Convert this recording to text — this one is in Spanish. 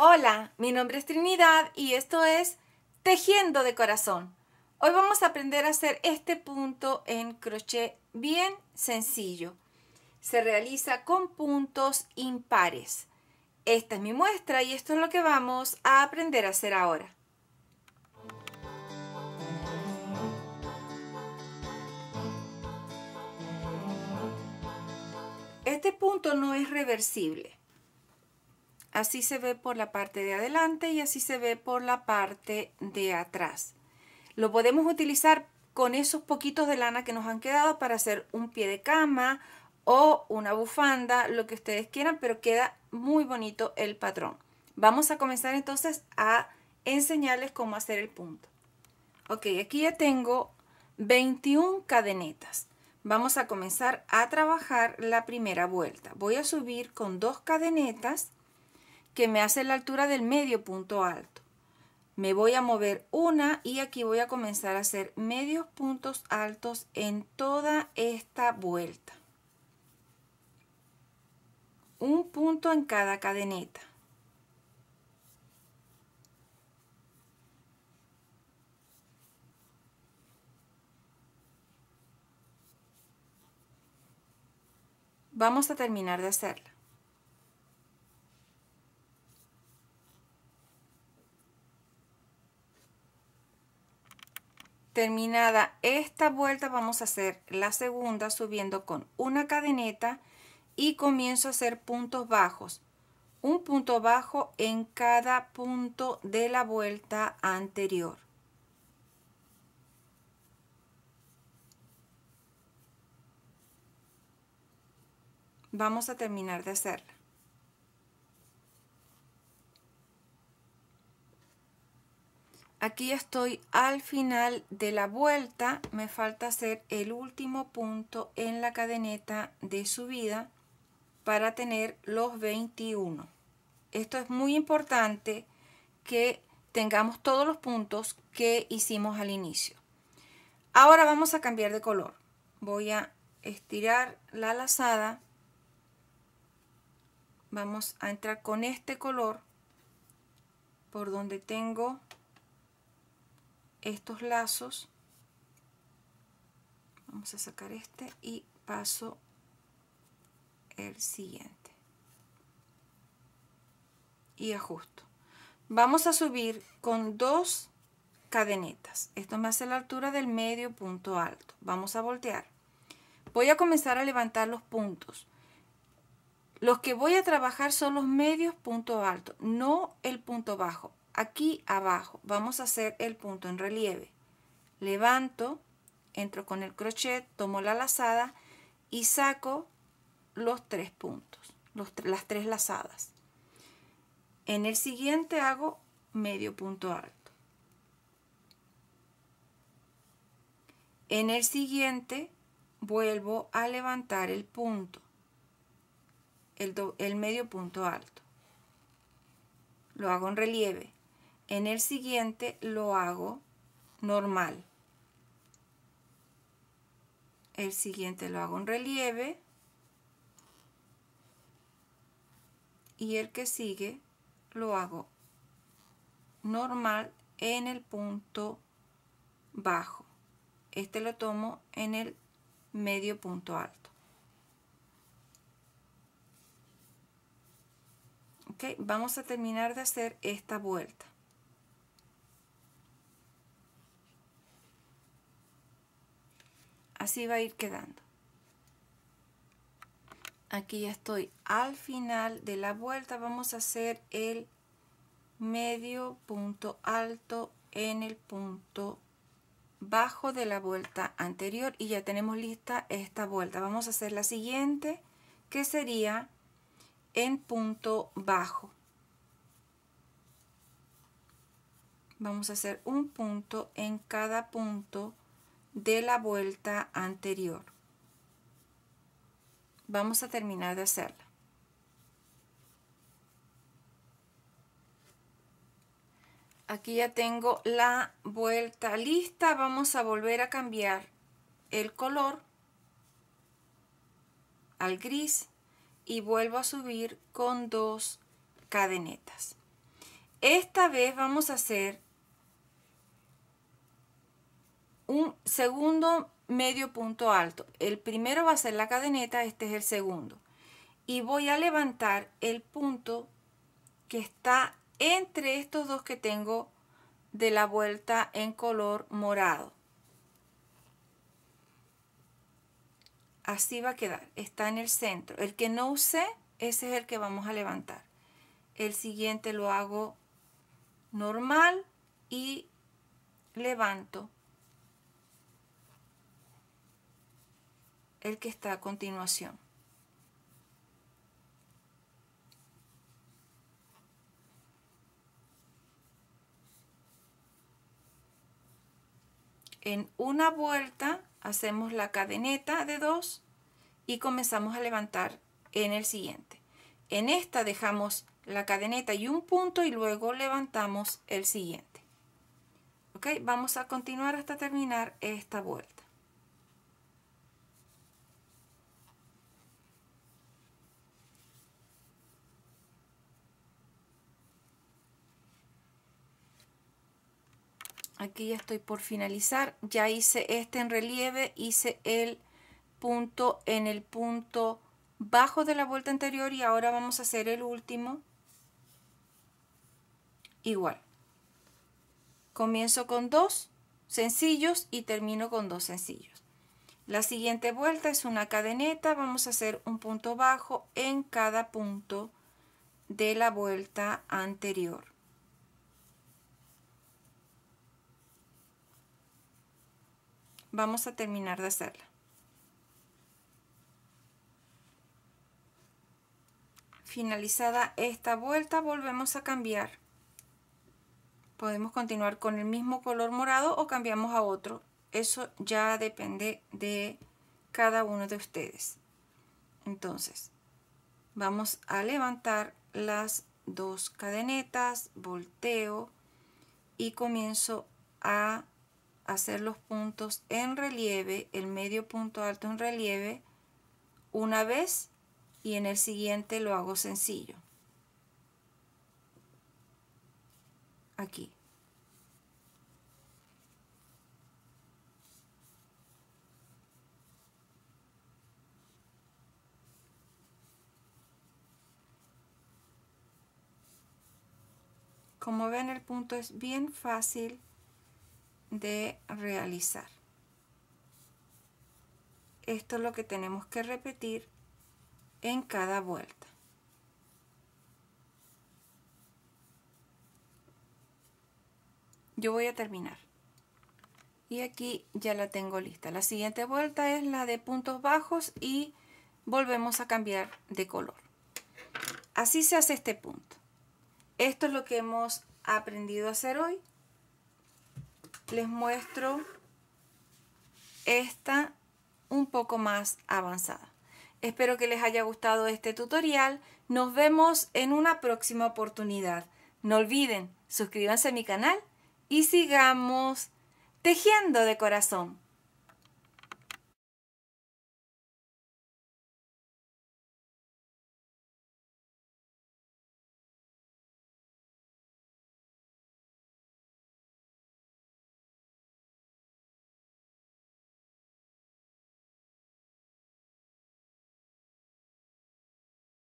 Hola, mi nombre es Trinidad y esto es Tejiendo de Corazón. Hoy vamos a aprender a hacer este punto en crochet bien sencillo. Se realiza con puntos impares. Esta es mi muestra y esto es lo que vamos a aprender a hacer ahora. Este punto no es reversible Así se ve por la parte de adelante y así se ve por la parte de atrás. Lo podemos utilizar con esos poquitos de lana que nos han quedado para hacer un pie de cama o una bufanda, lo que ustedes quieran, pero queda muy bonito el patrón. Vamos a comenzar entonces a enseñarles cómo hacer el punto. Ok, aquí ya tengo 21 cadenetas. Vamos a comenzar a trabajar la primera vuelta. Voy a subir con dos cadenetas que me hace la altura del medio punto alto. Me voy a mover una y aquí voy a comenzar a hacer medios puntos altos en toda esta vuelta. Un punto en cada cadeneta. Vamos a terminar de hacerla. Terminada esta vuelta vamos a hacer la segunda subiendo con una cadeneta y comienzo a hacer puntos bajos. Un punto bajo en cada punto de la vuelta anterior. Vamos a terminar de hacerla. aquí estoy al final de la vuelta me falta hacer el último punto en la cadeneta de subida para tener los 21 esto es muy importante que tengamos todos los puntos que hicimos al inicio ahora vamos a cambiar de color voy a estirar la lazada vamos a entrar con este color por donde tengo estos lazos vamos a sacar este y paso el siguiente y ajusto vamos a subir con dos cadenetas esto me hace la altura del medio punto alto vamos a voltear voy a comenzar a levantar los puntos los que voy a trabajar son los medios punto alto no el punto bajo aquí abajo vamos a hacer el punto en relieve levanto entro con el crochet tomo la lazada y saco los tres puntos las tres lazadas en el siguiente hago medio punto alto en el siguiente vuelvo a levantar el punto el medio punto alto lo hago en relieve en el siguiente lo hago normal. El siguiente lo hago en relieve. Y el que sigue lo hago normal en el punto bajo. Este lo tomo en el medio punto alto. vamos a terminar de hacer esta vuelta. así va a ir quedando aquí ya estoy al final de la vuelta vamos a hacer el medio punto alto en el punto bajo de la vuelta anterior y ya tenemos lista esta vuelta vamos a hacer la siguiente que sería en punto bajo vamos a hacer un punto en cada punto de la vuelta anterior. Vamos a terminar de hacerla. Aquí ya tengo la vuelta lista. Vamos a volver a cambiar el color al gris y vuelvo a subir con dos cadenetas. Esta vez vamos a hacer un segundo medio punto alto. El primero va a ser la cadeneta, este es el segundo. Y voy a levantar el punto que está entre estos dos que tengo de la vuelta en color morado. Así va a quedar, está en el centro. El que no usé, ese es el que vamos a levantar. El siguiente lo hago normal y levanto el que está a continuación. En una vuelta hacemos la cadeneta de 2 y comenzamos a levantar en el siguiente. En esta dejamos la cadeneta y un punto y luego levantamos el siguiente. ¿Ok? Vamos a continuar hasta terminar esta vuelta. aquí ya estoy por finalizar, ya hice este en relieve, hice el punto en el punto bajo de la vuelta anterior y ahora vamos a hacer el último igual. Comienzo con dos sencillos y termino con dos sencillos. La siguiente vuelta es una cadeneta, vamos a hacer un punto bajo en cada punto de la vuelta anterior. vamos a terminar de hacerla. Finalizada esta vuelta volvemos a cambiar. Podemos continuar con el mismo color morado o cambiamos a otro. Eso ya depende de cada uno de ustedes. Entonces, vamos a levantar las dos cadenetas, volteo y comienzo a hacer los puntos en relieve, el medio punto alto en relieve, una vez y en el siguiente lo hago sencillo. Aquí. Como ven el punto es bien fácil de realizar. Esto es lo que tenemos que repetir en cada vuelta. Yo voy a terminar. Y aquí ya la tengo lista. La siguiente vuelta es la de puntos bajos y volvemos a cambiar de color. Así se hace este punto. Esto es lo que hemos aprendido a hacer hoy les muestro esta un poco más avanzada. Espero que les haya gustado este tutorial. Nos vemos en una próxima oportunidad. No olviden, suscríbanse a mi canal y sigamos tejiendo de corazón.